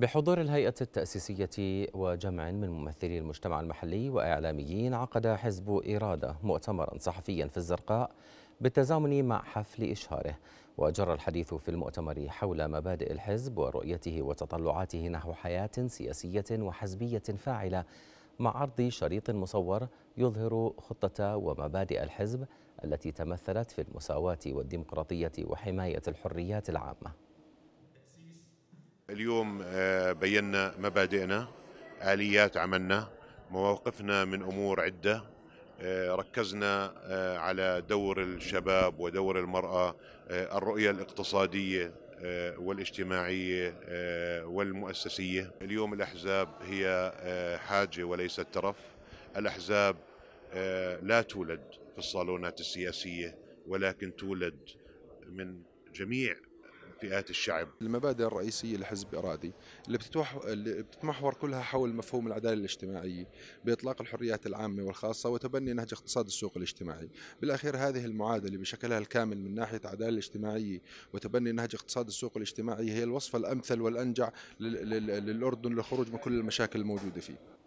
بحضور الهيئة التأسيسية وجمع من ممثلي المجتمع المحلي وإعلاميين عقد حزب إرادة مؤتمرا صحفيا في الزرقاء بالتزامن مع حفل إشهاره وجرى الحديث في المؤتمر حول مبادئ الحزب ورؤيته وتطلعاته نحو حياة سياسية وحزبية فاعلة مع عرض شريط مصور يظهر خطة ومبادئ الحزب التي تمثلت في المساواة والديمقراطية وحماية الحريات العامة اليوم آه، بينا مبادئنا آليات عملنا مواقفنا من أمور عدة آه، ركزنا آه، على دور الشباب ودور المرأة الرؤية الاقتصادية والاجتماعية والمؤسسية اليوم الأحزاب هي حاجة وليست ترف الأحزاب لا تولد في الصالونات السياسية ولكن تولد من جميع فئات الشعب المبادئ الرئيسية لحزب إرادي اللي, اللي بتتمحور كلها حول مفهوم العدالة الاجتماعية بإطلاق الحريات العامة والخاصة وتبني نهج اقتصاد السوق الاجتماعي بالأخير هذه المعادلة بشكلها الكامل من ناحية العدالة الاجتماعية وتبني نهج اقتصاد السوق الاجتماعي هي الوصفة الأمثل والأنجع للأردن للخروج من كل المشاكل الموجودة فيه